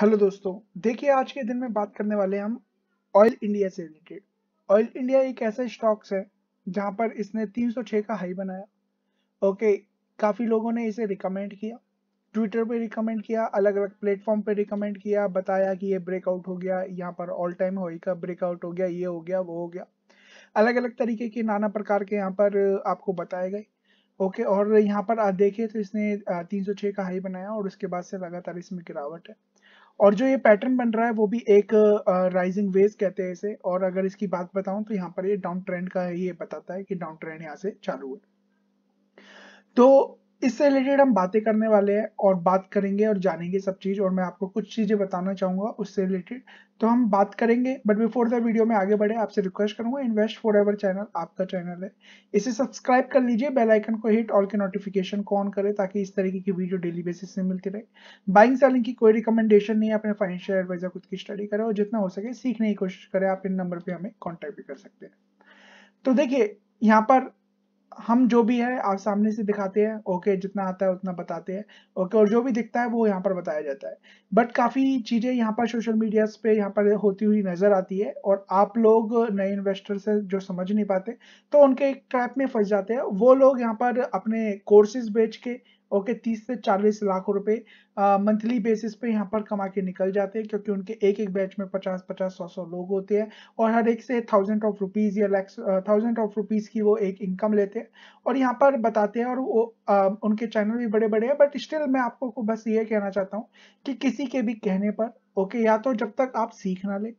hello दोस्तों देखिए आज के दिन में बात करने वाले हम ऑयल इंडिया से रिलेटेड ऑयल इंडिया एक ऐसा स्टॉक्स है जहां पर इसने 306 का हाई बनाया ओके काफ़ी लोगों ने इसे रिकमेंड किया ट्विटर पे रिकमेंड किया अलग अलग प्लेटफॉर्म पे रिकमेंड किया बताया कि ये ब्रेकआउट हो गया यहाँ पर ऑल टाइम हाई का ब्रेकआउट हो गया ये हो गया वो हो गया अलग अलग तरीके के नाना प्रकार के यहाँ पर आपको बताए गए ओके और यहाँ पर देखिए तो इसने 306 का हाई बनाया और उसके बाद से लगातार इसमें गिरावट है और जो ये पैटर्न बन रहा है वो भी एक राइजिंग वेव कहते हैं इसे और अगर इसकी बात बताऊं तो यहाँ पर ये डाउन ट्रेंड का ये बताता है कि डाउन ट्रेंड यहाँ से चालू है तो इससे रिलेटेड हम बातें करने वाले हैं और बात करेंगे और जानेंगे सब चीज़ और मैं आपको कुछ चीज़ें बताना चाहूँगा उससे रिलेटेड तो हम बात करेंगे बट बिफोर द वीडियो में आगे बढ़े आपसे रिक्वेस्ट करूँगा इन्वेस्ट फॉर एवर चैनल आपका चैनल है इसे सब्सक्राइब कर लीजिए बेल आइकन को हिट ऑल के नोटिफिकेशन को ऑन करें ताकि इस तरीके की वीडियो डेली बेसिस से मिलती रहे बाइंग सेलिंग की कोई रिकमेंडेशन नहीं है अपने फाइनेंशियल एडवाइजर खुद की स्टडी करें और जितना हो सके सीखने की कोशिश करें आप इन नंबर पर हमें कॉन्टैक्ट भी कर सकते हैं तो देखिए यहाँ पर हम जो भी है आप सामने से दिखाते हैं ओके जितना आता है उतना बताते हैं ओके और जो भी दिखता है वो यहाँ पर बताया जाता है बट काफ़ी चीज़ें यहाँ पर सोशल मीडिया पे यहाँ पर होती हुई नज़र आती है और आप लोग नए इन्वेस्टर से जो समझ नहीं पाते तो उनके ट्रैप में फंस जाते हैं वो लोग यहाँ पर अपने कोर्सेज बेच के ओके तीस से चालीस लाख रुपए मंथली बेसिस पे यहाँ पर कमा के निकल जाते हैं क्योंकि उनके एक एक बैच में पचास पचास सौ सौ लोग होते हैं और हर एक से थाउजेंड ऑफ रुपीज़ या लैक्स थाउजेंड ऑफ रुपीज़ की वो एक इनकम लेते हैं और यहाँ पर बताते हैं और वो आ, उनके चैनल भी बड़े बड़े हैं बट स्टिल मैं आपको बस ये कहना चाहता हूँ कि किसी के भी कहने पर ओके या तो जब तक आप सीख ना लें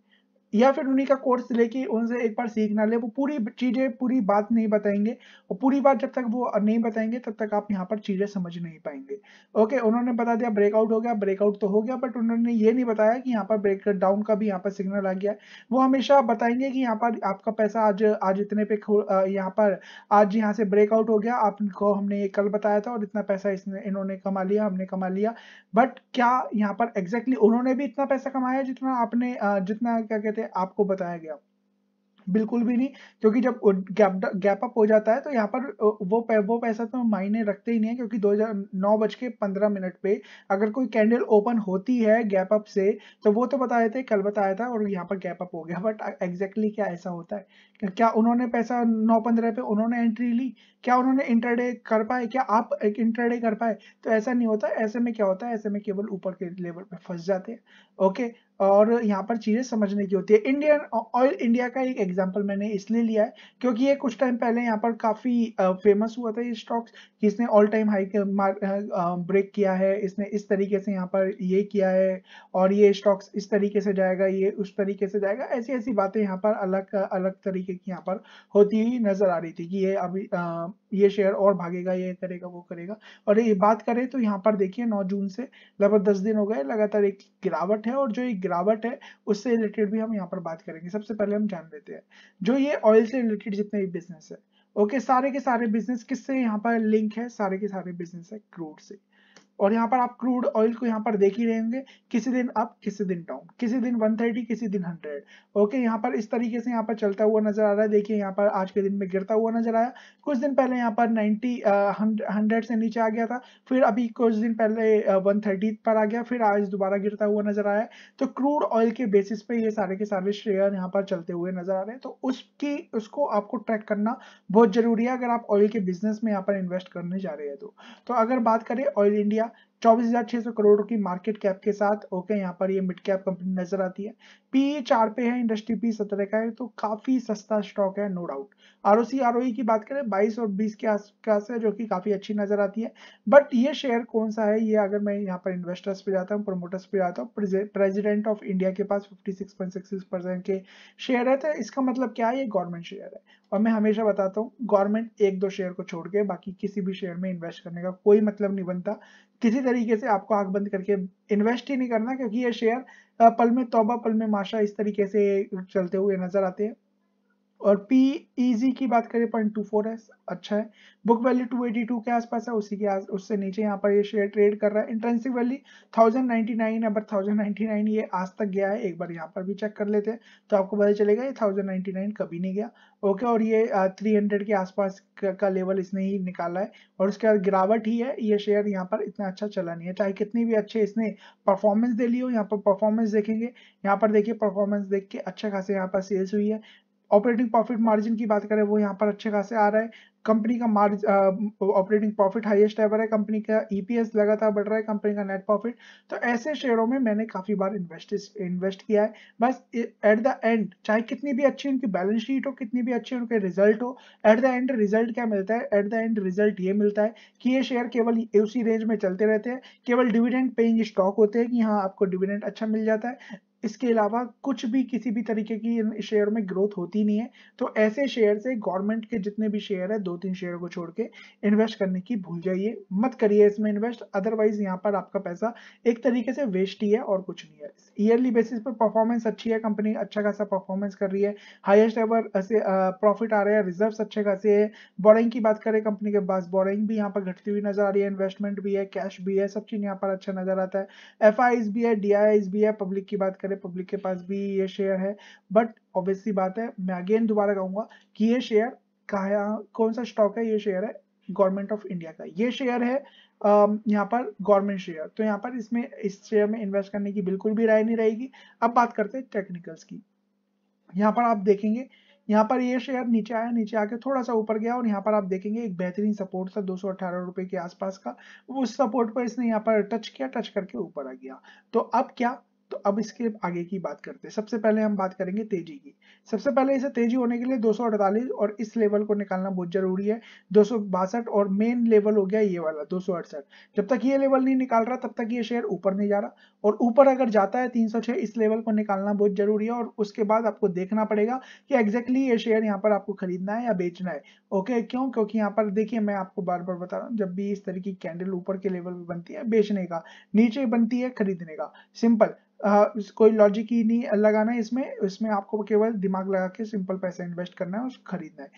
या फिर उन्हीं का कोर्स लेके उनसे एक बार सीखना ले वो पूरी चीज़ें पूरी बात नहीं बताएंगे और पूरी बात जब तक वो नहीं बताएंगे तब तक आप यहाँ पर चीज़ें समझ नहीं पाएंगे ओके उन्होंने बता दिया ब्रेकआउट हो गया ब्रेकआउट तो हो गया बट उन्होंने ये नहीं बताया कि यहाँ पर ब्रेक डाउन का भी यहाँ पर सिग्नल आ गया वो हमेशा बताएंगे कि यहाँ पर आपका पैसा आज आज इतने पे यहाँ पर आज यहाँ से ब्रेकआउट हो गया आपको हमने ये कल बताया था और इतना पैसा इसने इन्होंने कमा लिया हमने कमा लिया बट क्या यहाँ पर एग्जैक्टली उन्होंने भी इतना पैसा कमाया जितना आपने जितना क्या कहते हैं आपको बताया गया बिल्कुल भी नहीं क्योंकि जब गैप गैप अप हो जाता है तो यहाँ पर वो पै, वो पैसा तो मायने रखते ही नहीं है क्योंकि दो हजार नौ बज के पंद्रह मिनट पे अगर कोई कैंडल ओपन होती है गैप अप से तो वो तो बताए थे कल बताया था और यहाँ पर गैप अप हो गया बट एग्जैक्टली क्या ऐसा होता है क्या उन्होंने पैसा नौ पंद्रह पे उन्होंने एंट्री ली क्या उन्होंने इंटरडे कर पाए क्या आप एक इंटरडे कर पाए तो ऐसा नहीं होता ऐसे में क्या होता है ऐसे में केवल ऊपर के लेवल पे फंस जाते हैं ओके और यहाँ पर चीजें समझने की होती है इंडियन ऑयल इंडिया का एक एग्जाम्पल मैंने इसलिए लिया है क्योंकि ये कुछ टाइम पहले यहाँ पर काफ़ी फेमस हुआ था ये स्टॉक्स कि ऑल टाइम हाई ब्रेक किया है इसने इस तरीके से यहाँ पर ये किया है और ये स्टॉक्स इस तरीके से जाएगा ये उस तरीके से जाएगा ऐसी ऐसी बातें यहाँ पर अलग अलग तरीके की यहाँ पर होती हुई नजर आ रही थी कि ये अभी ये शेयर और भागेगा ये करेगा वो करेगा और ये बात करें तो यहाँ पर देखिए नौ जून से लगभग दस दिन हो गए लगातार एक गिरावट है और जो ये गिरावट है उससे रिलेटेड भी हम यहाँ पर बात करेंगे सबसे पहले हम जान लेते हैं जो ये ऑयल से रिलेटेड जितने भी बिजनेस है ओके सारे के सारे बिजनेस किससे यहाँ पर लिंक है सारे के सारे बिजनेस है क्रूड से और यहाँ पर आप क्रूड ऑयल को यहाँ पर देख ही रहेंगे किसी दिन अप किसी दिन डाउन किसी दिन 130 किसी दिन 100 ओके यहाँ पर इस तरीके से यहाँ पर चलता हुआ नजर आ रहा है देखिए यहाँ पर आज के दिन में गिरता हुआ नजर आया कुछ दिन पहले यहाँ पर 90 हंड्रेड से नीचे आ गया था फिर अभी कुछ दिन पहले वन पर आ गया फिर आज दोबारा गिरता हुआ नजर आया तो क्रूड ऑयल के बेसिस पे ये सारे के सारे शेयर यहाँ पर चलते हुए नजर आ रहे हैं तो उसकी उसको आपको ट्रैक करना बहुत जरूरी है अगर आप ऑयल के बिजनेस में यहाँ पर इन्वेस्ट करने जा रहे हैं तो, तो अगर बात करें ऑयल इंडिया Asia 24,600 करोड़ की मार्केट कैप के साथ ओके यहाँ पर ये मिड कैप कंपनी नजर आती है पी e चार पे है इंडस्ट्री पी सत्रह का है तो काफी सस्ता स्टॉक है नो डाउट आर ओ की बात करें 22 और 20 के आसपास है जो कि काफी अच्छी नजर आती है बट ये शेयर कौन सा है ये अगर मैं यहाँ पर इन्वेस्टर्स पे जाता हूँ प्रोमोटर्स पे जाता हूँ प्रेजिडेंट ऑफ इंडिया के पास फिफ्टी के शेयर है तो इसका मतलब क्या है ये गवर्नमेंट शेयर है और मैं हमेशा बताता हूँ गवर्नमेंट एक दो शेयर को छोड़ के बाकी किसी भी शेयर में इन्वेस्ट करने का कोई मतलब नहीं बनता किसी तरीके से आपको आग बंद करके इन्वेस्ट ही नहीं करना क्योंकि ये शेयर पल में तौबा पल में माशा इस तरीके से चलते हुए नजर आते हैं और पी ईजी की बात करें पॉइंट टू फोर है अच्छा है book value two eighty two के आसपास है उसी के आस उससे नीचे यहाँ पर ये शेयर ट्रेड कर रहा है intrinsic value thousand ninety nine है बट थाउजेंड नाइनटी नाइन ये आज तक गया है एक बार यहाँ पर भी चेक कर लेते हैं तो आपको पता चलेगा ये थाउजेंड नाइनटी नाइन कभी नहीं गया ओके और ये थ्री हंड्रेड के आसपास का लेवल इसने ही निकाला है और उसके बाद गिरावट ही है ये शेयर यहाँ पर इतना अच्छा चला नहीं है चाहे कितनी भी अच्छे इसने परफॉर्मेंस दे ली हो यहाँ पर परफॉर्मेंस देखेंगे यहाँ पर देखिए परफॉर्मेंस देख के अच्छा खासे यहाँ पर सेल्स हुई है ऑपरेटिंग प्रॉफिट मार्जिन की बात करें वो यहाँ पर अच्छे खासे आ रहा है कंपनी का मार्ज ऑपरेटिंग प्रॉफिट हाईएस्ट एवर है कंपनी का ईपीएस e लगातार बढ़ रहा है कंपनी का नेट प्रॉफिट तो ऐसे शेयरों में मैंने काफी बार इन्वेस्ट इन्वेस्ट किया है बस एट द एंड चाहे कितनी भी अच्छी उनकी बैलेंस शीट हो कितनी भी अच्छी उनके रिजल्ट हो एट द एंड रिजल्ट क्या मिलता है एट द एंड रिजल्ट ये मिलता है कि ये शेयर केवल उसी रेंज में चलते रहते हैं केवल डिविडेंड पेइंग स्टॉक होते हैं कि हाँ आपको डिविडेंड अच्छा मिल जाता है इसके अलावा कुछ भी किसी भी तरीके की इन शेयर में ग्रोथ होती नहीं है तो ऐसे शेयर से गवर्नमेंट के जितने भी शेयर है दो तीन शेयर को छोड़ के इन्वेस्ट करने की भूल जाइए मत करिए इसमें इन्वेस्ट अदरवाइज यहाँ पर आपका पैसा एक तरीके से वेस्ट ही है और कुछ नहीं है ईयरली बेसिस पर परफॉर्मेंस अच्छी है कंपनी अच्छा खासा परफॉर्मेंस कर रही है हाइएस्ट एवर ऐसे प्रॉफिट आ रहा है रिजर्व अच्छे खासे है बोरिंग की बात करें कंपनी के पास बोरिंग भी यहाँ पर घटती हुई नजर आ रही है इन्वेस्टमेंट भी है कैश भी है सब चीज यहाँ पर अच्छा नजर आता है एफ भी है डी भी है पब्लिक की बात करें सारे पब्लिक के पास भी ये शेयर है बट ऑब्वियसली बात है मैं अगेन दोबारा कहूंगा कि ये शेयर कहा कौन सा स्टॉक है ये शेयर है गवर्नमेंट ऑफ इंडिया का ये शेयर है यहाँ पर गवर्नमेंट शेयर तो यहाँ पर इसमें इस शेयर में इन्वेस्ट करने की बिल्कुल भी राय नहीं रहेगी अब बात करते हैं टेक्निकल्स की यहाँ पर आप देखेंगे यहाँ पर ये शेयर नीचे आया नीचे आके थोड़ा सा ऊपर गया और यहाँ पर आप देखेंगे एक बेहतरीन सपोर्ट था दो सौ के आसपास का उस सपोर्ट पर इसने यहाँ पर टच किया टच करके ऊपर आ गया तो अब क्या तो अब इसके आगे की बात करते हैं सबसे पहले हम बात करेंगे तेजी की सबसे पहले इसे तेजी होने के लिए दो और इस लेवल को निकालना बहुत जरूरी है दो और मेन लेवल हो गया ये वाला दो जब तक ये लेवल नहीं निकाल रहा तब तक ये शेयर ऊपर नहीं जा रहा और ऊपर अगर जाता है 306 इस लेवल को निकालना बहुत जरूरी है और उसके बाद आपको देखना पड़ेगा कि एग्जैक्टली ये शेयर यहाँ पर आपको खरीदना है या बेचना है ओके क्यों क्योंकि यहाँ पर देखिए मैं आपको बार बार बता रहा हूँ जब भी इस तरह की कैंडल ऊपर के लेवल पर बनती है बेचने का नीचे बनती है खरीदने का सिंपल आ, हाँ, कोई लॉजिक ही नहीं लगाना है इसमें इसमें आपको केवल दिमाग लगा के सिंपल पैसा इन्वेस्ट करना है और खरीदना है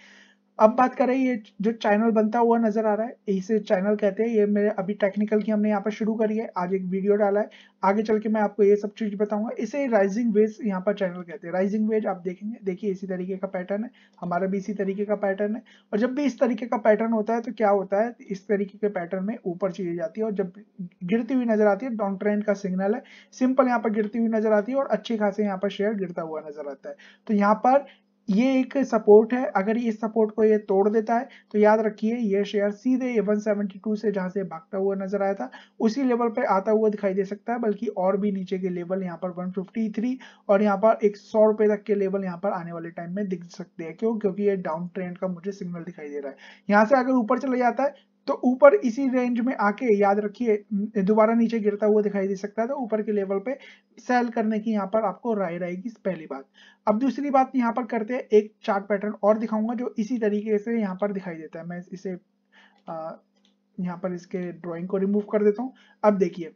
अब बात करें ये जो चैनल बनता हुआ नजर आ रहा है इसे चैनल कहते हैं ये मेरे अभी टेक्निकल की हमने यहाँ पर शुरू करी है आज एक वीडियो डाला है आगे चल के मैं आपको ये सब चीज बताऊंगा इसे राइजिंग वेज यहाँ पर चैनल कहते हैं राइजिंग वेज आप देखेंगे देखिए इसी तरीके का पैटर्न है हमारा भी इसी तरीके का पैटर्न है और जब भी इस तरीके का पैटर्न होता है तो क्या होता है इस तरीके के पैटर्न में ऊपर चीज जाती है और जब गिरती हुई नजर आती है डाउन ट्रेंड का सिग्नल है सिंपल यहाँ पर गिरती हुई नजर आती है और अच्छी खासे यहाँ पर शेयर गिरता हुआ नजर आता है तो यहाँ पर ये एक सपोर्ट है अगर इस सपोर्ट को ये तोड़ देता है तो याद रखिए ये शेयर सीधे ये 172 से जहां से भागता हुआ नजर आया था उसी लेवल पर आता हुआ दिखाई दे सकता है बल्कि और भी नीचे के लेवल यहाँ पर 153 और यहाँ पर एक सौ रुपए तक के लेवल यहाँ पर आने वाले टाइम में दिख सकते हैं क्यों क्योंकि ये डाउन ट्रेंड का मुझे सिग्नल दिखाई दे रहा है यहाँ से अगर ऊपर चला जाता है तो ऊपर इसी रेंज में आके याद रखिए दोबारा नीचे गिरता हुआ दिखाई दे सकता है तो ऊपर के लेवल पे सेल करने की यहाँ पर आपको राय रहेगी पहली बात अब दूसरी बात यहाँ पर करते हैं एक चार्ट पैटर्न और दिखाऊंगा जो इसी तरीके से यहाँ पर दिखाई देता है मैं इसे यहाँ पर इसके ड्रॉइंग को रिमूव कर देता हूँ अब देखिए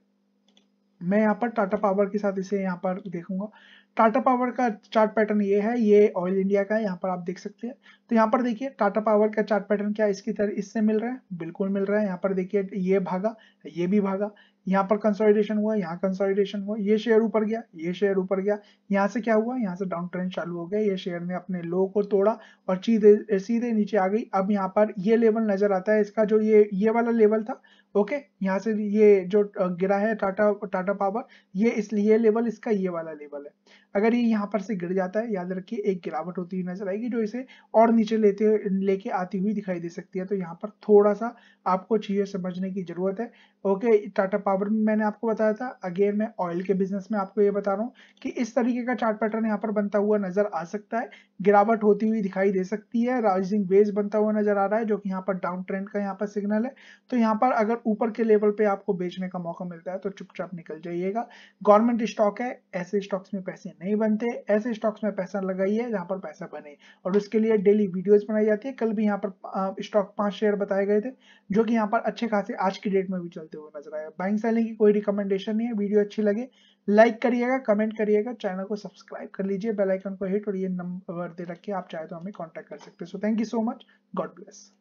मैं यहाँ पर टाटा पावर के साथ इसे यहाँ पर देखूंगा टाटा पावर का चार्ट पैटर्न ये है ये ऑयल इंडिया का है यहाँ पर आप देख सकते हैं तो यहाँ पर देखिए टाटा पावर का चार्ट पैटर्न क्या इसकी तरह इससे मिल रहा है बिल्कुल मिल रहा है यहाँ पर देखिए ये भागा ये भी भागा यहाँ पर कंसोलिडेशन हुआ यहाँ कंसोलिडेशन हुआ ये शेयर ऊपर गया ये शेयर ऊपर गया यहाँ से क्या हुआ यहाँ से डाउन ट्रेंड चालू हो गया ये शेयर ने अपने लो को तोड़ा और सीधे सीधे नीचे आ गई अब यहाँ पर ये लेवल नजर आता है इसका जो ये ये वाला लेवल था ओके यहाँ से ये जो गिरा है टाटा टाटा पावर ये इसलिए लेवल इसका ये वाला लेवल है अगर ये यहाँ पर से गिर जाता है याद रखिए एक गिरावट होती हुई नजर आएगी जो इसे और नीचे लेते लेके आती हुई दिखाई दे सकती है तो यहाँ पर थोड़ा सा आपको चीजें समझने की जरूरत है ओके टाटा पावर में मैंने आपको बताया था अगेन मैं ऑयल के बिजनेस में आपको ये बता रहा हूँ कि इस तरीके का चार्ट पैटर्न यहाँ पर बनता हुआ नजर आ सकता है गिरावट होती हुई दिखाई दे सकती है राइजिंग वेज बनता हुआ नजर आ रहा है जो कि यहाँ पर डाउन ट्रेंड का यहाँ पर सिग्नल है तो यहाँ पर अगर ऊपर के लेवल पे आपको बेचने का मौका मिलता है तो चुपचाप निकल जाइएगा गवर्नमेंट स्टॉक है ऐसे स्टॉक्स में पैसे नहीं बनते ऐसे स्टॉक्स में पैसा लगाइए जहां पर पैसा बने और उसके लिए डेली वीडियोस बनाई जाती है कल भी यहाँ पर स्टॉक पांच शेयर बताए गए थे जो कि यहाँ पर अच्छे खासे आज की डेट में भी चलते हुए नजर आए बाइंग सेलिंग की कोई रिकमेंडेशन नहीं है वीडियो अच्छी लगे लाइक करिएगा कमेंट करिएगा चैनल को सब्सक्राइब कर लीजिए बेलाइकन को हिट और ये नंबर दे रखिए आप चाहे तो हमें कॉन्टेक्ट कर सकते हैं so thank you so much God bless